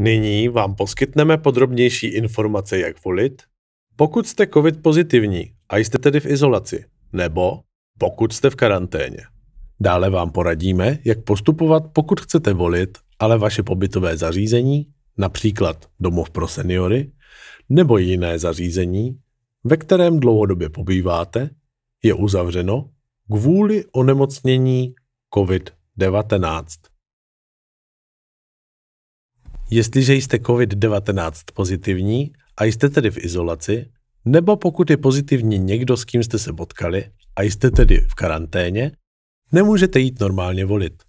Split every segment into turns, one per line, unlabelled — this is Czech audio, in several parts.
Nyní vám poskytneme podrobnější informace, jak volit, pokud jste COVID pozitivní a jste tedy v izolaci, nebo pokud jste v karanténě. Dále vám poradíme, jak postupovat, pokud chcete volit, ale vaše pobytové zařízení, například domov pro seniory, nebo jiné zařízení, ve kterém dlouhodobě pobýváte, je uzavřeno kvůli onemocnění COVID-19. Jestliže jste COVID-19 pozitivní a jste tedy v izolaci, nebo pokud je pozitivní někdo, s kým jste se potkali a jste tedy v karanténě, nemůžete jít normálně volit.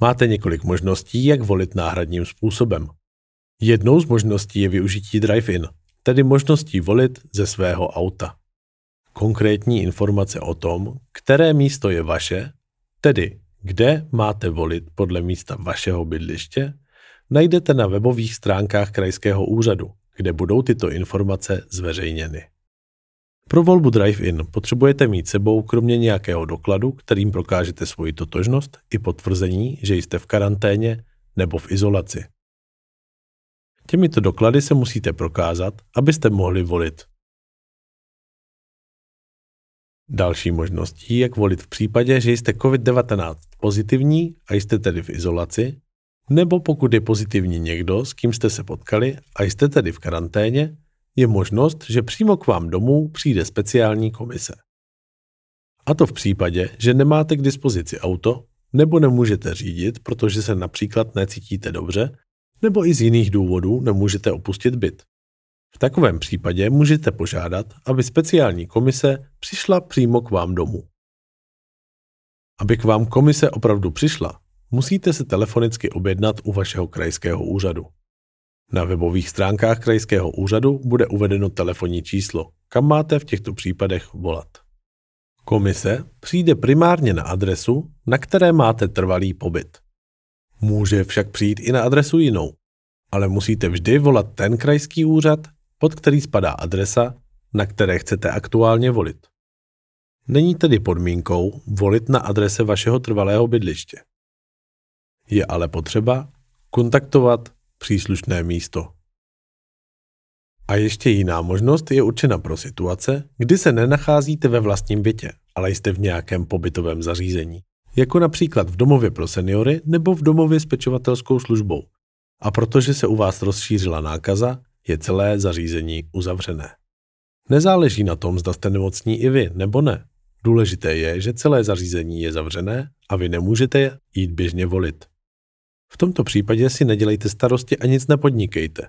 Máte několik možností, jak volit náhradním způsobem. Jednou z možností je využití drive-in, tedy možností volit ze svého auta. Konkrétní informace o tom, které místo je vaše, tedy kde máte volit podle místa vašeho bydliště, najdete na webových stránkách krajského úřadu, kde budou tyto informace zveřejněny. Pro volbu drive-in potřebujete mít sebou kromě nějakého dokladu, kterým prokážete svoji totožnost i potvrzení, že jste v karanténě nebo v izolaci. Těmito doklady se musíte prokázat, abyste mohli volit. Další možností, jak volit v případě, že jste COVID-19 pozitivní a jste tedy v izolaci, nebo pokud je pozitivní někdo, s kým jste se potkali a jste tedy v karanténě, je možnost, že přímo k vám domů přijde speciální komise. A to v případě, že nemáte k dispozici auto nebo nemůžete řídit, protože se například necítíte dobře, nebo i z jiných důvodů nemůžete opustit byt. V takovém případě můžete požádat, aby speciální komise přišla přímo k vám domů. Aby k vám komise opravdu přišla, musíte se telefonicky objednat u vašeho krajského úřadu. Na webových stránkách krajského úřadu bude uvedeno telefonní číslo, kam máte v těchto případech volat. Komise přijde primárně na adresu, na které máte trvalý pobyt. Může však přijít i na adresu jinou, ale musíte vždy volat ten krajský úřad, pod který spadá adresa, na které chcete aktuálně volit. Není tedy podmínkou volit na adrese vašeho trvalého bydliště je ale potřeba kontaktovat příslušné místo. A ještě jiná možnost je určena pro situace, kdy se nenacházíte ve vlastním bytě, ale jste v nějakém pobytovém zařízení, jako například v domově pro seniory nebo v domově s pečovatelskou službou. A protože se u vás rozšířila nákaza, je celé zařízení uzavřené. Nezáleží na tom, zda jste nemocní i vy, nebo ne. Důležité je, že celé zařízení je zavřené a vy nemůžete jít běžně volit. V tomto případě si nedělejte starosti a nic nepodnikejte.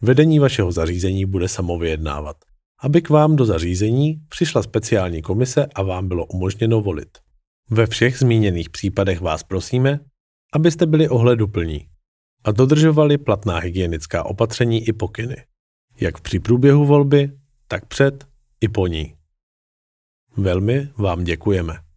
Vedení vašeho zařízení bude samo vyjednávat, aby k vám do zařízení přišla speciální komise a vám bylo umožněno volit. Ve všech zmíněných případech vás prosíme, abyste byli ohleduplní a dodržovali platná hygienická opatření i pokyny, jak při průběhu volby, tak před i po ní. Velmi vám děkujeme.